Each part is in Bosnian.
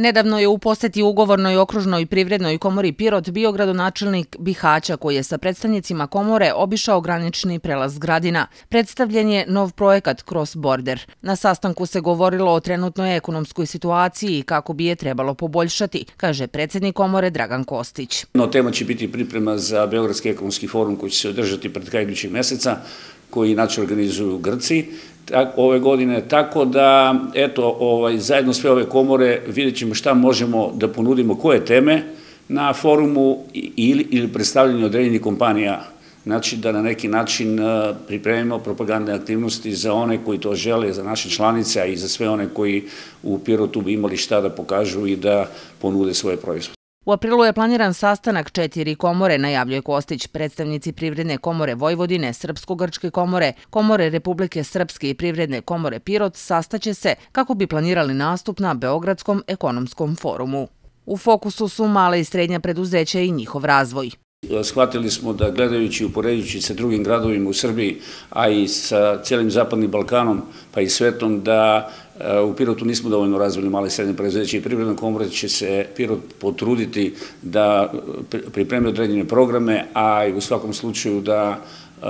Nedavno je u poseti ugovornoj okružnoj privrednoj komori Pirot bio gradonačelnik Bihaća koji je sa predstavnicima komore obišao granični prelaz gradina. Predstavljen je nov projekat Cross Border. Na sastanku se govorilo o trenutnoj ekonomskoj situaciji i kako bi je trebalo poboljšati, kaže predsjednik komore Dragan Kostić. Tema će biti priprema za Beogradski ekonomski forum koji će se održati pred kraj idućeg meseca koji inače organizuju Grci, ove godine, tako da, eto, ovaj, zajedno sve ove komore vidjet ćemo šta možemo da ponudimo, koje teme na forumu ili, ili predstavljanje određenih kompanija, znači da na neki način eh, pripremimo propagandne aktivnosti za one koji to žele, za naše članice, a i za sve one koji u Pirotu bi imali šta da pokažu i da ponude svoje proizvode. U aprilu je planiran sastanak četiri komore, najavljuje Kostić, predstavnici Privredne komore Vojvodine, Srpsko-Grčke komore, Komore Republike Srpske i Privredne komore Pirot sastaće se kako bi planirali nastup na Beogradskom ekonomskom forumu. U fokusu su male i srednja preduzeća i njihov razvoj. Shvatili smo da gledajući i uporedjući sa drugim gradovima u Srbiji, a i sa cijelim zapadnim Balkanom pa i svetom, da e, u Pirotu nismo dovoljno razvili mali i srednje prezveće i privredno komorac će se Pirot potruditi da e, pripremi određene programe, a i u svakom slučaju da e,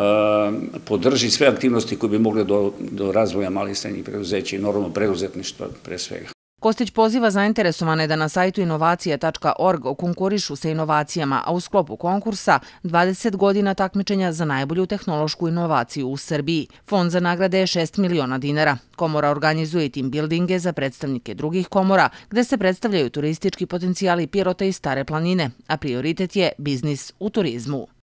podrži sve aktivnosti koje bi mogle do razvoja malih i srednjih preduzeća i normalno preduzetništva pre svega. Kostić poziva zainteresovane da na sajtu inovacija.org konkurišu sa inovacijama, a u sklopu konkursa 20 godina takmičenja za najbolju tehnološku inovaciju u Srbiji. Fond za nagrade je 6 miliona dinara. Komora organizuje team buildinge za predstavnike drugih komora, gde se predstavljaju turistički potencijali Pirota i Stare planine, a prioritet je biznis u turizmu.